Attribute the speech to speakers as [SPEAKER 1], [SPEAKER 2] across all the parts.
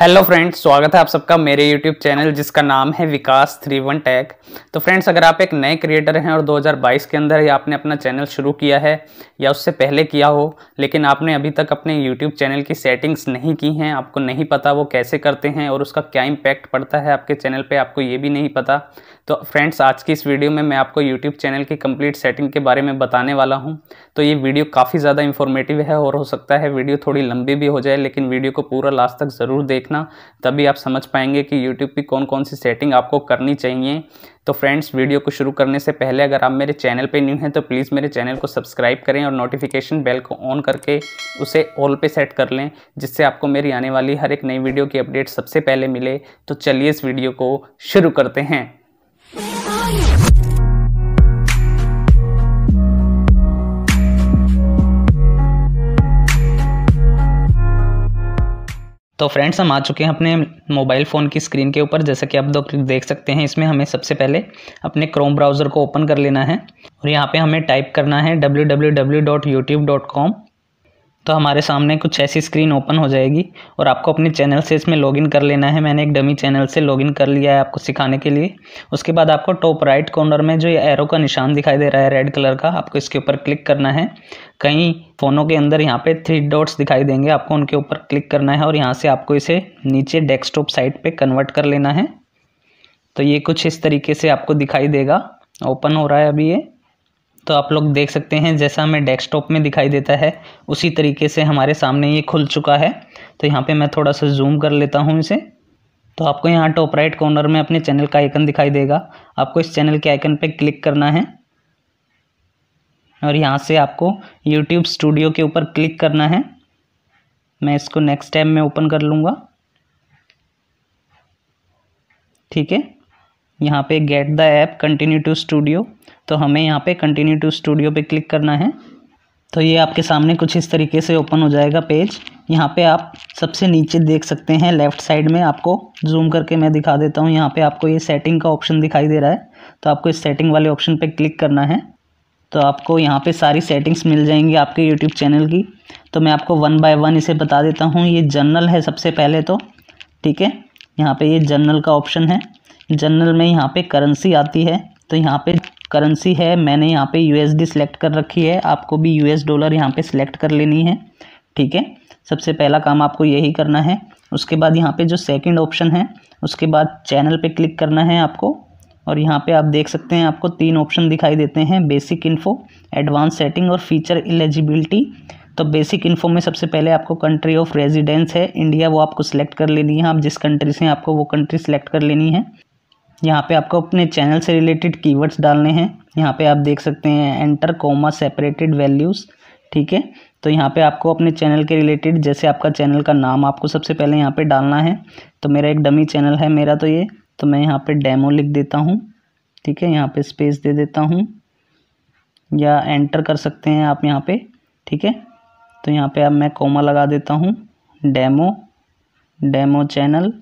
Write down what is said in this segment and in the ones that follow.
[SPEAKER 1] hello friends स्वागत है आप सबका मेरे यूट्यूब चैनल जिसका नाम है विकास थ्री वन टैग तो फ्रेंड्स अगर आप एक नए क्रिएटर हैं और 2022 के अंदर ही आपने अपना चैनल शुरू किया है या उससे पहले किया हो लेकिन आपने अभी तक अपने यूट्यूब चैनल की सेटिंग्स नहीं की हैं आपको नहीं पता वो कैसे करते हैं और उसका क्या इम्पैक्ट पड़ता है आपके चैनल पर आपको ये भी नहीं पता तो फ्रेंड्स आज की इस वीडियो में मैं आपको यूट्यूब चैनल की कंप्लीट सेटिंग के बारे में बताने वाला हूं तो ये वीडियो काफ़ी ज़्यादा इन्फॉर्मेटिव है और हो सकता है वीडियो थोड़ी लंबी भी हो जाए लेकिन वीडियो को पूरा लास्ट तक ज़रूर देखना तभी आप समझ पाएंगे कि यूट्यूब की कौन कौन सी सेटिंग आपको करनी चाहिए तो फ्रेंड्स वीडियो को शुरू करने से पहले अगर आप मेरे चैनल पर न्यू हैं तो प्लीज़ मेरे चैनल को सब्सक्राइब करें और नोटिफिकेशन बेल को ऑन करके उसे ऑल पे सेट कर लें जिससे आपको मेरी आने वाली हर एक नई वीडियो की अपडेट सबसे पहले मिले तो चलिए इस वीडियो को शुरू करते हैं
[SPEAKER 2] तो फ्रेंड्स हम आ चुके हैं अपने मोबाइल फ़ोन की स्क्रीन के ऊपर जैसा कि आप देख सकते हैं इसमें हमें सबसे पहले अपने क्रोम ब्राउज़र को ओपन कर लेना है और यहाँ पे हमें टाइप करना है कॉम तो हमारे सामने कुछ ऐसी स्क्रीन ओपन हो जाएगी और आपको अपने चैनल से इसमें लॉगिन कर लेना है मैंने एक डमी चैनल से लॉगिन कर लिया है आपको सिखाने के लिए उसके बाद आपको टॉप राइट कॉर्नर में जो ये एरो का निशान दिखाई दे रहा है रेड कलर का आपको इसके ऊपर क्लिक करना है कई फ़ोनों के अंदर यहाँ पर थ्री डॉट्स दिखाई देंगे आपको उनके ऊपर क्लिक करना है और यहाँ से आपको इसे नीचे डेस्कटॉप साइट पर कन्वर्ट कर लेना है तो ये कुछ इस तरीके से आपको दिखाई देगा ओपन हो रहा है अभी ये तो आप लोग देख सकते हैं जैसा हमें डेस्कटॉप में दिखाई देता है उसी तरीके से हमारे सामने ये खुल चुका है तो यहाँ पे मैं थोड़ा सा जूम कर लेता हूँ इसे तो आपको यहाँ टॉप राइट कॉर्नर में अपने चैनल का आइकन दिखाई देगा आपको इस चैनल के आइकन पर क्लिक करना है और यहाँ से आपको यूट्यूब स्टूडियो के ऊपर क्लिक करना है मैं इसको नेक्स्ट टाइम में ओपन कर लूँगा ठीक है यहाँ पे get the app continue to studio तो हमें यहाँ पे कंटिन्यू टू स्टूडियो पे क्लिक करना है तो ये आपके सामने कुछ इस तरीके से ओपन हो जाएगा पेज यहाँ पे आप सबसे नीचे देख सकते हैं लेफ़्ट साइड में आपको जूम करके मैं दिखा देता हूँ यहाँ पे आपको ये सेटिंग का ऑप्शन दिखाई दे रहा है तो आपको इस सेटिंग वाले ऑप्शन पे क्लिक करना है तो आपको यहाँ पे सारी सेटिंग्स मिल जाएंगी आपके यूट्यूब चैनल की तो मैं आपको वन बाय वन इसे बता देता हूँ ये जनरल है सबसे पहले तो ठीक है यहाँ पे ये जनरल का ऑप्शन है जनरल में यहाँ पे करेंसी आती है तो यहाँ पे करेंसी है मैंने यहाँ पे डी सिलेक्ट कर रखी है आपको भी एस डॉलर यहाँ पे सिलेक्ट कर लेनी है ठीक है सबसे पहला काम आपको यही करना है उसके बाद यहाँ पे जो सेकंड ऑप्शन है उसके बाद चैनल पे क्लिक करना है आपको और यहाँ पे आप देख सकते हैं आपको तीन ऑप्शन दिखाई देते हैं बेसिक इन्फो एडवांस सेटिंग और फीचर एलिजिबिलिटी तो बेसिक इन्फो में सबसे पहले आपको कंट्री ऑफ रेजिडेंस है इंडिया वो आपको सिलेक्ट कर लेनी है आप जिस कंट्री से आपको वो कंट्री सिलेक्ट कर लेनी है यहाँ पे आपको अपने चैनल से रिलेटेड कीवर्ड्स डालने हैं यहाँ पे आप देख सकते हैं एंटर कॉमा सेपरेटेड वैल्यूज़ ठीक है तो यहाँ पे आपको अपने चैनल के रिलेटेड जैसे आपका चैनल का नाम आपको सबसे पहले यहाँ पे डालना है तो मेरा एक डमी चैनल है मेरा तो ये तो मैं यहाँ पे डेमो लिख देता हूँ ठीक है यहाँ पे स्पेस दे देता हूँ या एंटर कर सकते हैं आप यहाँ पे ठीक है तो यहाँ पे अब मैं कोमा लगा देता हूँ डेमो डेमो चैनल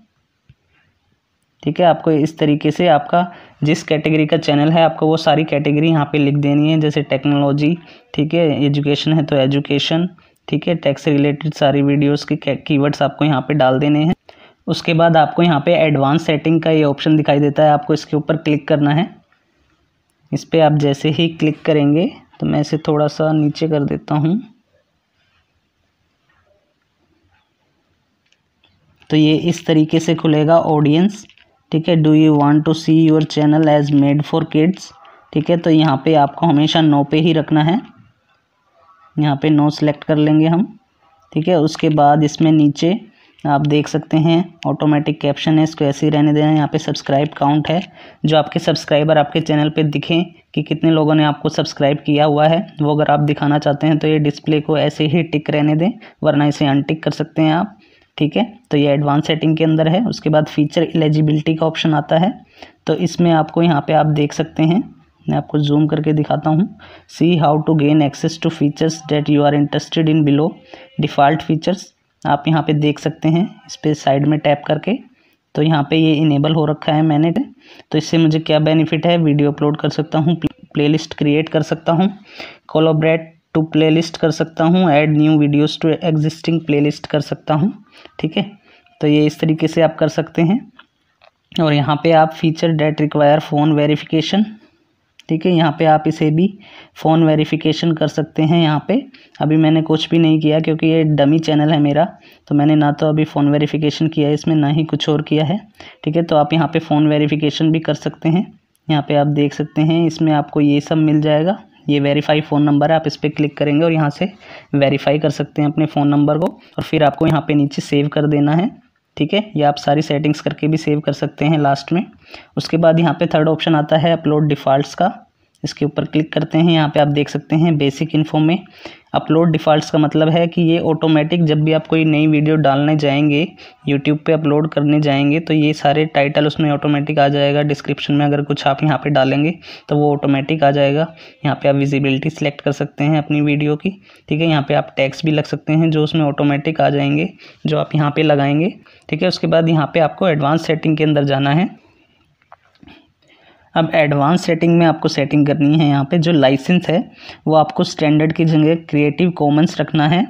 [SPEAKER 2] ठीक है आपको इस तरीके से आपका जिस कैटेगरी का चैनल है आपको वो सारी कैटेगरी यहाँ पे लिख देनी है जैसे टेक्नोलॉजी ठीक है एजुकेशन है तो एजुकेशन ठीक है टैक्स रिलेटेड सारी वीडियोस के कीवर्ड्स आपको यहाँ पे डाल देने हैं उसके बाद आपको यहाँ पे एडवांस सेटिंग का ये ऑप्शन दिखाई देता है आपको इसके ऊपर क्लिक करना है इस पर आप जैसे ही क्लिक करेंगे तो मैं इसे थोड़ा सा नीचे कर देता हूँ तो ये इस तरीके से खुलेगा ऑडियंस ठीक है do you want to see your channel as made for kids ठीक है तो यहाँ पे आपको हमेशा नो पे ही रखना है यहाँ पे नो सेलेक्ट कर लेंगे हम ठीक है उसके बाद इसमें नीचे आप देख सकते हैं ऑटोमेटिक कैप्शन है इसको ऐसे ही रहने देना यहाँ पे सब्सक्राइब काउंट है जो आपके सब्सक्राइबर आपके चैनल पे दिखें कि कितने लोगों ने आपको सब्सक्राइब किया हुआ है वो अगर आप दिखाना चाहते हैं तो ये डिस्प्ले को ऐसे ही टिक रहने दें वरना इसे अनटिक कर सकते हैं आप ठीक है तो ये एडवांस सेटिंग के अंदर है उसके बाद फीचर एलिजिबिलिटी का ऑप्शन आता है तो इसमें आपको यहाँ पे आप देख सकते हैं मैं आपको जूम करके दिखाता हूँ see how to gain access to features that you are interested in below default features आप यहाँ पे देख सकते हैं इस पर साइड में टैप करके तो यहाँ पे ये इनेबल हो रखा है मैंने तो इससे मुझे क्या बेनिफिट है वीडियो अपलोड कर सकता हूँ प्लेलिस्ट क्रिएट कर सकता हूँ कोलोब्रेट टू प्लेलिस्ट कर सकता हूँ add new videos to existing playlist कर सकता हूँ ठीक है तो ये इस तरीके से आप कर सकते हैं और यहाँ पे आप feature that require phone verification ठीक है यहाँ पे आप इसे भी फ़ोन वेरिफिकेशन कर सकते हैं यहाँ पे अभी मैंने कुछ भी नहीं किया क्योंकि ये डमी चैनल है मेरा तो मैंने ना तो अभी फ़ोन वेरिफिकेशन किया है इसमें ना ही कुछ और किया है ठीक है तो आप यहाँ पे फ़ोन वेरिफिकेशन भी कर सकते हैं यहाँ पे आप देख सकते हैं इसमें आपको ये सब मिल जाएगा ये वेरीफाई फ़ोन नंबर है आप इस पर क्लिक करेंगे और यहाँ से वेरीफाई कर सकते हैं अपने फ़ोन नंबर को और फिर आपको यहाँ पे नीचे सेव कर देना है ठीक है या आप सारी सेटिंग्स करके भी सेव कर सकते हैं लास्ट में उसके बाद यहाँ पे थर्ड ऑप्शन आता है अपलोड डिफ़ॉल्ट्स का इसके ऊपर क्लिक करते हैं यहाँ पे आप देख सकते हैं बेसिक इन्फो में अपलोड डिफ़ॉल्ट्स का मतलब है कि ये ऑटोमेटिक जब भी आप कोई नई वीडियो डालने जाएंगे यूट्यूब पे अपलोड करने जाएंगे तो ये सारे टाइटल उसमें ऑटोमेटिक आ जाएगा डिस्क्रिप्शन में अगर कुछ आप यहाँ पे डालेंगे तो वो ऑटोमेटिक आ जाएगा यहाँ पे आप विजिबिलिटी सिलेक्ट कर सकते हैं अपनी वीडियो की ठीक है यहाँ पर आप टैक्स भी लग सकते हैं जो उसमें ऑटोमेटिक आ जाएंगे जो आप यहाँ पर लगाएंगे ठीक है उसके बाद यहाँ पर आपको एडवांस सेटिंग के अंदर जाना है अब एडवांस सेटिंग में आपको सेटिंग करनी है यहाँ पे जो लाइसेंस है वो आपको स्टैंडर्ड की जगह क्रिएटिव कॉमन्स रखना है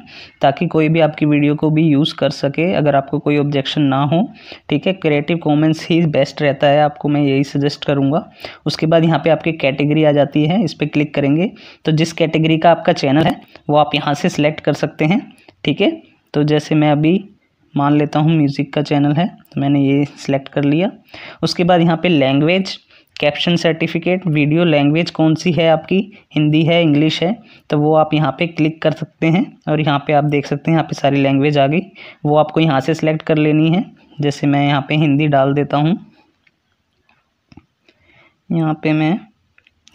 [SPEAKER 2] ताकि कोई भी आपकी वीडियो को भी यूज़ कर सके अगर आपको कोई ऑब्जेक्शन ना हो ठीक है क्रिएटिव कॉमन्स ही बेस्ट रहता है आपको मैं यही सजेस्ट करूँगा उसके बाद यहाँ पर आपकी कैटेगरी आ जाती है इस पर क्लिक करेंगे तो जिस कैटेगरी का आपका चैनल है वो आप यहाँ से सिलेक्ट कर सकते हैं ठीक है तो जैसे मैं अभी मान लेता हूँ म्यूज़िक का चैनल है तो मैंने ये सिलेक्ट कर लिया उसके बाद यहाँ पे language caption certificate video language कौन सी है आपकी हिंदी है इंग्लिश है तो वो आप यहाँ पे क्लिक कर सकते हैं और यहाँ पे आप देख सकते हैं यहाँ पे सारी लैंग्वेज आ गई वो आपको यहाँ से सिलेक्ट कर लेनी है जैसे मैं यहाँ पे हिंदी डाल देता हूँ यहाँ पे मैं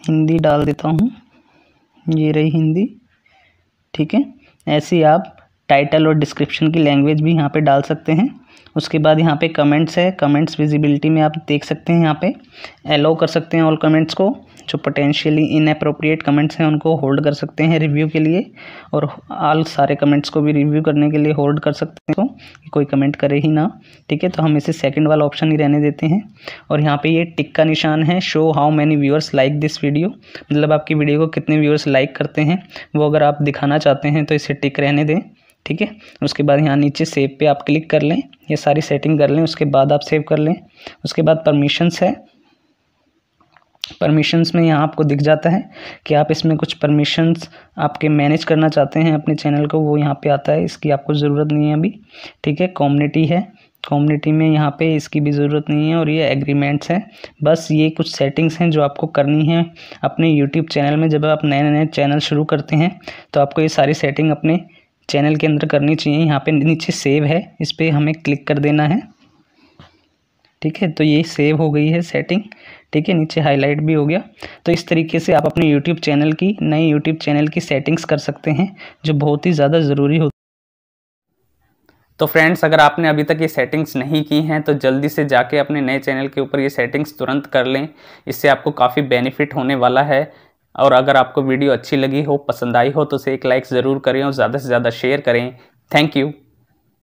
[SPEAKER 2] हिंदी डाल देता हूँ ये रही हिंदी ठीक है ऐसी आप टाइटल और डिस्क्रिप्शन की लैंग्वेज भी यहाँ पर डाल सकते हैं उसके बाद यहाँ पे कमेंट्स है कमेंट्स विजिबिलिटी में आप देख सकते हैं यहाँ पे एलो कर सकते हैं ऑल कमेंट्स को जो पोटेंशियली इनअप्रोप्रिएट कमेंट्स हैं उनको होल्ड कर सकते हैं रिव्यू के लिए और आल सारे कमेंट्स को भी रिव्यू करने के लिए होल्ड कर सकते हैं तो कोई कमेंट करे ही ना ठीक है तो हम इसे सेकंड वाला ऑप्शन ही रहने देते हैं और यहाँ पे ये टिक का निशान है show how many viewers like this video मतलब आपकी वीडियो को कितने व्यूअर्स लाइक करते हैं वो अगर आप दिखाना चाहते हैं तो इसे टिक रहने दें ठीक है उसके बाद यहाँ नीचे सेव पे आप क्लिक कर लें ये सारी सेटिंग कर लें उसके बाद आप सेव कर लें उसके बाद परमिशंस है परमिशंस में यहाँ आपको दिख जाता है कि आप इसमें कुछ परमिशंस आपके मैनेज करना चाहते हैं अपने चैनल को वो यहाँ पे आता है इसकी आपको ज़रूरत नहीं है अभी ठीक है कम्युनिटी है कम्युनिटी में यहाँ पे इसकी भी ज़रूरत नहीं है और ये एग्रीमेंट्स हैं बस ये कुछ सेटिंग्स हैं जो आपको करनी है अपने यूट्यूब चैनल में जब आप नए नए चैनल शुरू करते हैं तो आपको ये सारी सेटिंग अपने चैनल के अंदर करनी चाहिए यहाँ पे नीचे सेव है इस पर हमें क्लिक कर देना है ठीक है तो ये सेव हो गई है सेटिंग ठीक है नीचे हाईलाइट भी हो गया तो इस तरीके से आप अपने यूट्यूब चैनल की नई यूट्यूब चैनल की सेटिंग्स कर सकते हैं जो बहुत ही ज़्यादा ज़रूरी होती
[SPEAKER 1] तो फ्रेंड्स अगर आपने अभी तक ये सेटिंग्स नहीं की हैं तो जल्दी से जाके अपने नए चैनल के ऊपर ये सेटिंग्स तुरंत कर लें इससे आपको काफ़ी बेनिफिट होने वाला है और अगर आपको वीडियो अच्छी लगी हो पसंद आई हो तो उसे एक लाइक ज़रूर करें और ज़्यादा से ज़्यादा शेयर करें थैंक यू